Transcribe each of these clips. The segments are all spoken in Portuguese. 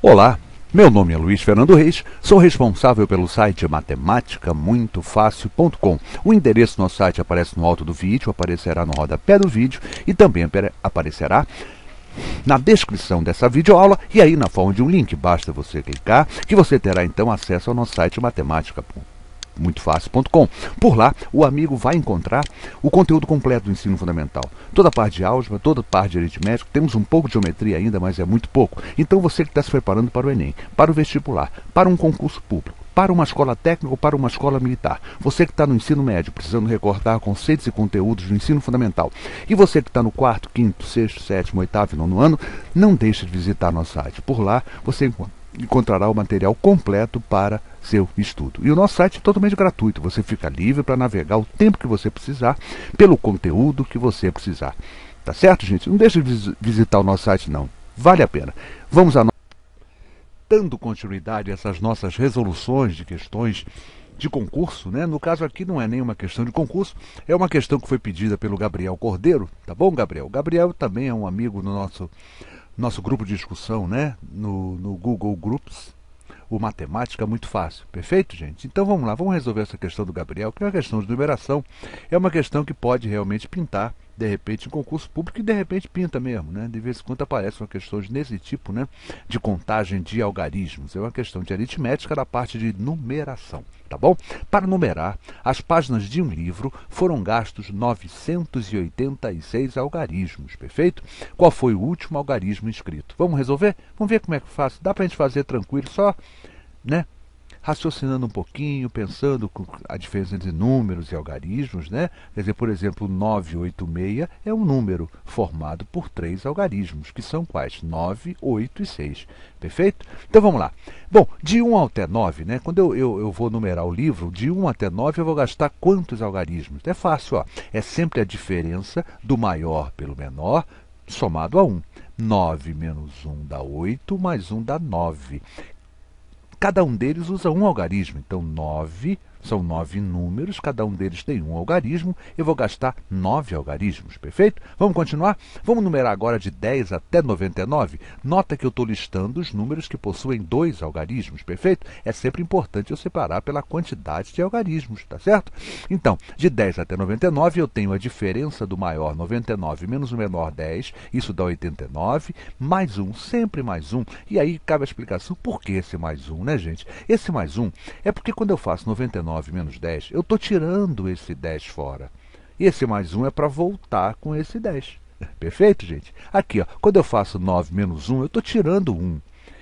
Olá, meu nome é Luiz Fernando Reis, sou responsável pelo site matematicamuitofácil.com. O endereço do nosso site aparece no alto do vídeo, aparecerá no rodapé do vídeo e também aparecerá na descrição dessa videoaula e aí na forma de um link. Basta você clicar que você terá então acesso ao nosso site matemática.com muitofácil.com Por lá, o amigo vai encontrar o conteúdo completo do ensino fundamental. Toda a parte de álgebra, toda a parte de aritmético, temos um pouco de geometria ainda, mas é muito pouco. Então você que está se preparando para o Enem, para o vestibular, para um concurso público, para uma escola técnica ou para uma escola militar. Você que está no ensino médio, precisando recortar conceitos e conteúdos do ensino fundamental. E você que está no quarto, quinto, sexto, sétimo, oitavo e nono ano, não deixe de visitar nosso site. Por lá você encontra encontrará o material completo para seu estudo. E o nosso site é totalmente gratuito, você fica livre para navegar o tempo que você precisar, pelo conteúdo que você precisar. Tá certo, gente? Não deixe de visitar o nosso site, não. Vale a pena. Vamos a dando continuidade a essas nossas resoluções de questões de concurso, né? No caso aqui não é nenhuma questão de concurso, é uma questão que foi pedida pelo Gabriel Cordeiro, tá bom, Gabriel? O Gabriel também é um amigo do nosso nosso grupo de discussão, né? No, no Google Groups, o matemática é muito fácil. Perfeito, gente? Então vamos lá, vamos resolver essa questão do Gabriel, que é uma questão de numeração, é uma questão que pode realmente pintar de repente em concurso público e de repente pinta mesmo, né? De vez em quando aparecem questões desse tipo, né? De contagem de algarismos. É uma questão de aritmética da parte de numeração, tá bom? Para numerar, as páginas de um livro foram gastos 986 algarismos, perfeito? Qual foi o último algarismo escrito? Vamos resolver? Vamos ver como é que eu faço. Dá pra gente fazer tranquilo, só, né? raciocinando um pouquinho, pensando a diferença entre números e algarismos, né? Quer dizer, por exemplo, 986 é um número formado por três algarismos, que são quais? 9, 8 e 6. Perfeito? Então vamos lá. Bom, de 1 até 9, né? Quando eu, eu, eu vou numerar o livro, de 1 até 9 eu vou gastar quantos algarismos? É fácil, ó. É sempre a diferença do maior pelo menor somado a 1. 9 menos 1 dá 8, mais 1 dá 9. Cada um deles usa um algarismo, então 9 são nove números, cada um deles tem um algarismo. Eu vou gastar nove algarismos, perfeito? Vamos continuar? Vamos numerar agora de 10 até 99. Nota que eu estou listando os números que possuem dois algarismos, perfeito? É sempre importante eu separar pela quantidade de algarismos, tá certo? Então, de 10 até 99 eu tenho a diferença do maior 99 menos o menor 10, isso dá 89, mais um, sempre mais um. E aí cabe a explicação por que esse mais um, né? né, gente? Esse mais um é porque quando eu faço 99 menos 10, eu estou tirando esse 10 fora. E esse mais um é para voltar com esse 10. Perfeito, gente? Aqui, ó, quando eu faço 9 menos 1, eu estou tirando 1.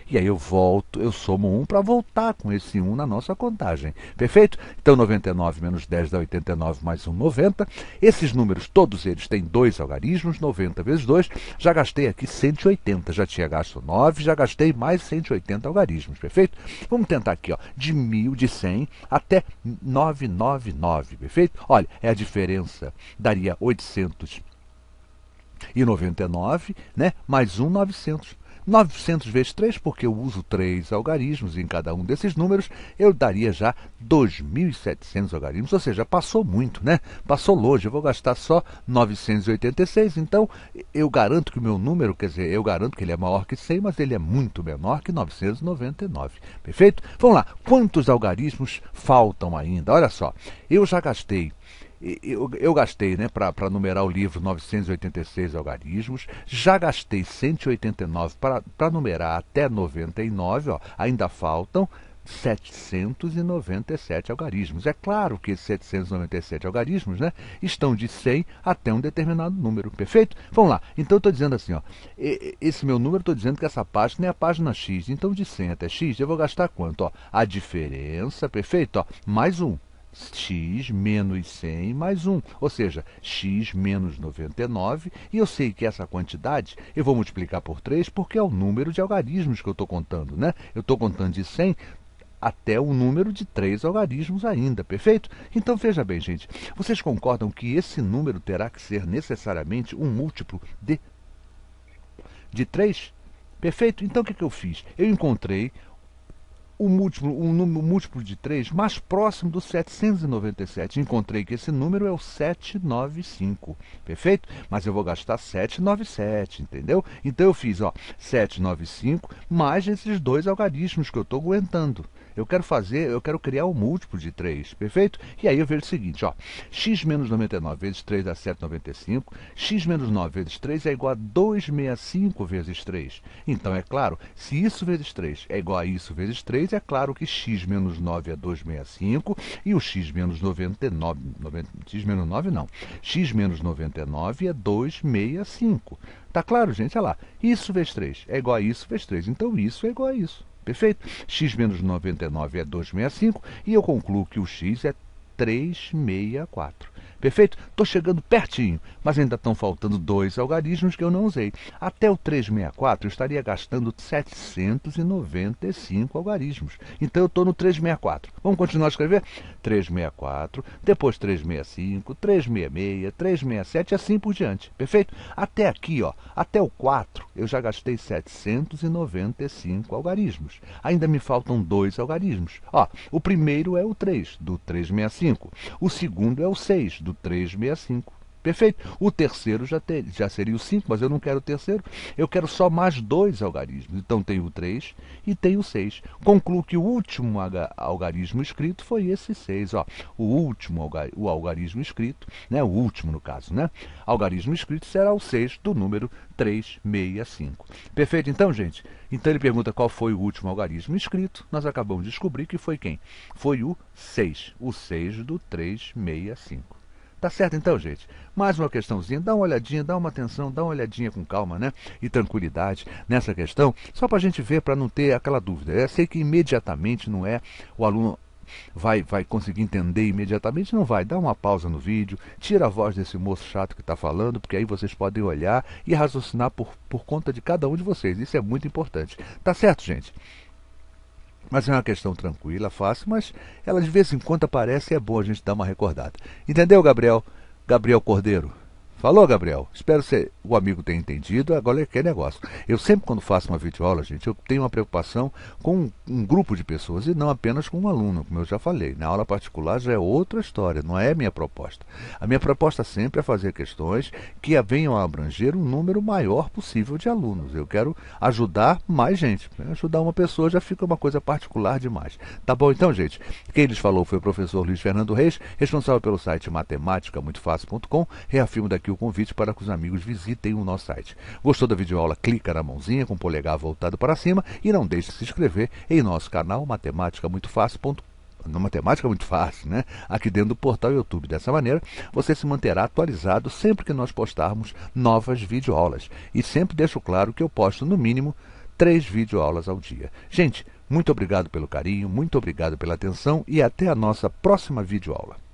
E aí eu volto, eu somo 1 para voltar com esse 1 na nossa contagem. Perfeito? Então 99 menos 10 dá 89 mais 1, 90. Esses números, todos eles têm dois algarismos, 90 vezes 2. Já gastei aqui 180, já tinha gasto 9, já gastei mais 180 algarismos, perfeito? Vamos tentar aqui, ó, de 1000, de 100 até 999, perfeito? Olha, é a diferença, daria 800 e 99, né? Mais 1, 900. 900 vezes 3, porque eu uso 3 algarismos em cada um desses números eu daria já 2.700 algarismos, ou seja, passou muito, né? Passou longe, eu vou gastar só 986, então eu garanto que o meu número, quer dizer, eu garanto que ele é maior que 100, mas ele é muito menor que 999, perfeito? Vamos lá, quantos algarismos faltam ainda? Olha só, eu já gastei eu, eu, gastei, né, para numerar o livro 986 algarismos, já gastei 189 para numerar até 99, ó, ainda faltam 797 algarismos. É claro que esses 797 algarismos né, estão de 100 até um determinado número, perfeito? Vamos lá. Então, estou dizendo assim, ó, esse meu número, estou dizendo que essa página é a página X. Então, de 100 até X, eu vou gastar quanto? Ó, a diferença, perfeito? Ó, mais um x menos 100 mais 1, ou seja, x menos 99, e eu sei que essa quantidade eu vou multiplicar por 3 porque é o número de algarismos que eu estou contando, né? Eu estou contando de 100 até o número de três algarismos ainda, perfeito? Então veja bem, gente, vocês concordam que esse número terá que ser necessariamente um múltiplo de, de 3? Perfeito? Então o que, que eu fiz? Eu encontrei o múltiplo, um número múltiplo de 3 mais próximo do 797. Encontrei que esse número é o 795, perfeito? Mas eu vou gastar 797, entendeu? Então eu fiz ó, 795 mais esses dois algarismos que eu estou aguentando. Eu quero fazer, eu quero criar um múltiplo de 3, perfeito? E aí eu vejo o seguinte, ó, x menos 99 vezes 3 dá 7,95, x menos 9 vezes 3 é igual a 2,65 vezes 3. Então, é claro, se isso vezes 3 é igual a isso vezes 3, é claro que x menos 9 é 2,65 e o x menos 99, 90, x menos 9 não, x menos 99 é 2,65. Tá claro, gente? Olha lá. Isso vezes 3 é igual a isso vezes 3. Então, isso é igual a isso. Perfeito? x menos 99 é 265 e eu concluo que o x é 364. Perfeito? Estou chegando pertinho, mas ainda estão faltando dois algarismos que eu não usei. Até o 364 eu estaria gastando 795 algarismos. Então eu estou no 364. Vamos continuar a escrever? 364, depois 365, 366, 367 e assim por diante. Perfeito? Até aqui, ó, até o 4 eu já gastei 795 algarismos. Ainda me faltam dois algarismos. Ó, o primeiro é o 3, do 365. O segundo é o 6, do 365. Perfeito? O terceiro já, ter, já seria o 5, mas eu não quero o terceiro. Eu quero só mais dois algarismos. Então tenho o 3 e tenho o 6. Concluo que o último algarismo escrito foi esse 6. O último o algarismo escrito, né? o último no caso, né? Algarismo escrito será o 6 do número 365. Perfeito então, gente? Então ele pergunta qual foi o último algarismo escrito. Nós acabamos de descobrir que foi quem? Foi o 6. O 6 do 365. Tá certo então, gente? Mais uma questãozinha, dá uma olhadinha, dá uma atenção, dá uma olhadinha com calma, né? E tranquilidade nessa questão, só para a gente ver, para não ter aquela dúvida. Eu sei que imediatamente não é o aluno vai, vai conseguir entender imediatamente? Não vai. Dá uma pausa no vídeo, tira a voz desse moço chato que está falando, porque aí vocês podem olhar e raciocinar por, por conta de cada um de vocês. Isso é muito importante. Tá certo, gente? Mas é uma questão tranquila, fácil, mas ela de vez em quando aparece e é bom a gente dar uma recordada. Entendeu, Gabriel? Gabriel Cordeiro. Falou, Gabriel. Espero que o amigo tenha entendido. Agora é que é negócio. Eu sempre, quando faço uma videoaula, gente, eu tenho uma preocupação com um, grupo de pessoas e não apenas com um aluno, como eu já falei. Na aula particular já é outra história, não é minha proposta. A minha proposta sempre é fazer questões que venham a abranger um número maior possível de alunos. Eu quero ajudar mais gente. Né? Ajudar uma pessoa já fica uma coisa particular demais. Tá bom então, gente? Quem lhes falou foi o professor Luiz Fernando Reis, responsável pelo site matemática muito reafirmo daqui aqui o convite para que os amigos visitem o nosso site. Gostou da videoaula? Clica na mãozinha com o polegar voltado para cima e não deixe de se inscrever em nosso canal matemática muito fácil. na matemática é muito fácil, né? Aqui dentro do portal YouTube. Dessa maneira, você se manterá atualizado sempre que nós postarmos novas videoaulas. E sempre deixo claro que eu posto, no mínimo, três videoaulas ao dia. Gente, muito obrigado pelo carinho, muito obrigado pela atenção e até a nossa próxima videoaula.